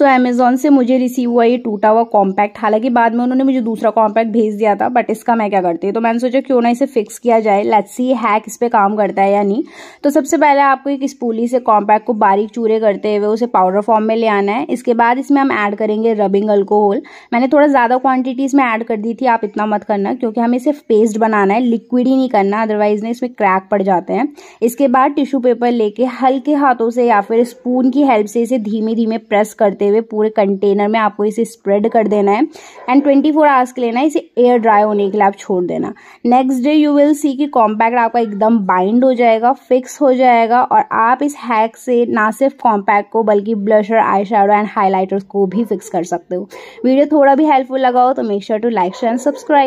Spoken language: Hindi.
सो so, अमेजोन से मुझे रिसीव हुआ ये टूटा हुआ कॉम्पैक्ट हालांकि बाद में उन्होंने मुझे दूसरा कॉम्पैक्ट भेज दिया था बट इसका मैं क्या करती हूँ तो मैंने सोचा क्यों ना इसे फिक्स किया जाए लेट्स सी हैक इस पर काम करता है या नहीं तो सबसे पहले आपको एक स्पूली से कॉम्पैक्ट को बारीक चूरे करते हुए उसे पाउडर फॉर्म में ले आना है इसके बाद इसमें हम ऐड करेंगे रबिंग अल्कोहल मैंने थोड़ा ज़्यादा क्वांटिटी इसमें ऐड कर दी थी आप इतना मत करना क्योंकि हमें सिर्फ पेस्ट बनाना है लिक्विड ही नहीं करना अदरवाइज ना इसमें क्रैक पड़ जाते हैं इसके बाद टिश्यू पेपर लेके हल्के हाथों से या फिर स्पून की हेल्प से इसे धीमे धीमे प्रेस करते हुए पूरे कंटेनर में आपको इसे स्प्रेड कर देना है एंड ट्वेंटी फोर आवर्स के लेना है इसे एयर ड्राई होने के लिए आप छोड़ देना next day you will see कि कॉम्पैक्ट आपका एकदम बाइंड हो जाएगा फिक्स हो जाएगा और आप इस हैक से ना सिर्फ कॉम्पैक्ट को बल्कि ब्लशर आई एंड हाईलाइटर्स को भी फिक्स कर सकते हो वीडियो थोड़ा भी हेल्पफुल लगाओ तो make sure to like share and subscribe